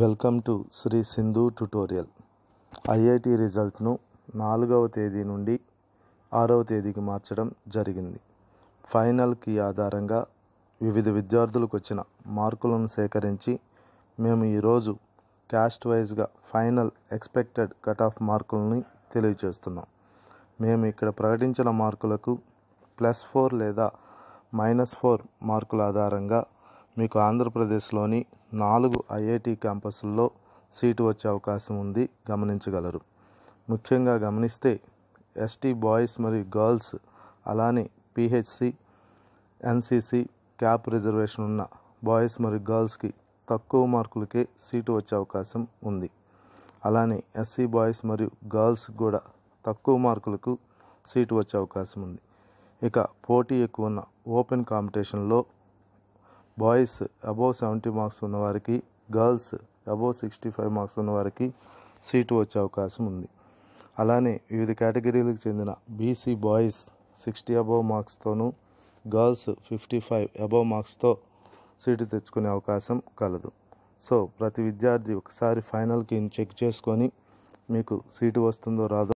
welcome to Shri Sindhu tutorial IIT రిజల్ట్ను నాలుగవ తేదీ నుండి ఆరవ తేదీకి మార్చడం జరిగింది ఫైనల్కి ఆధారంగా వివిధ విద్యార్థులకు వచ్చిన మార్కులను సేకరించి మేము ఈరోజు క్యాస్ట్ వైజ్గా ఫైనల్ ఎక్స్పెక్టెడ్ కట్ ఆఫ్ మార్కులని తెలియజేస్తున్నాం మేము ఇక్కడ ప్రకటించిన మార్కులకు ప్లస్ ఫోర్ లేదా మైనస్ ఫోర్ మార్కుల ఆధారంగా మీకు ఆంధ్రప్రదేశ్లోని నాలుగు ఐఐటి క్యాంపస్ల్లో సీటు వచ్చే అవకాశం ఉంది గమనించగలరు ముఖ్యంగా గమనిస్తే ఎస్టీ బాయ్స్ మరియు గర్ల్స్ అలానే పిహెచ్సి ఎన్సిసి క్యాప్ రిజర్వేషన్ ఉన్న బాయ్స్ మరియు గర్ల్స్కి తక్కువ మార్కులకే సీటు వచ్చే అవకాశం ఉంది అలానే ఎస్సీ బాయ్స్ మరియు గర్ల్స్ కూడా తక్కువ మార్కులకు సీటు వచ్చే అవకాశం ఉంది ఇక పోటీ ఎక్కువ ఉన్న ఓపెన్ కాంపిటీషన్లో బాయ్స్ అబోవ్ సెవెంటీ మార్క్స్ ఉన్నవారికి girls above sixty five marks ఉన్నవారికి సీటు వచ్చే అవకాశం ఉంది అలానే వివిధ కేటగిరీలకు చెందిన బీసీ బాయ్స్ సిక్స్టీ అబోవ్ మార్క్స్తోనూ గర్ల్స్ ఫిఫ్టీ ఫైవ్ అబోవ్ మార్క్స్తో సీటు తెచ్చుకునే అవకాశం కలదు సో ప్రతి విద్యార్థి ఒకసారి ఫైనల్కి చెక్ చేసుకొని మీకు సీటు వస్తుందో రాదో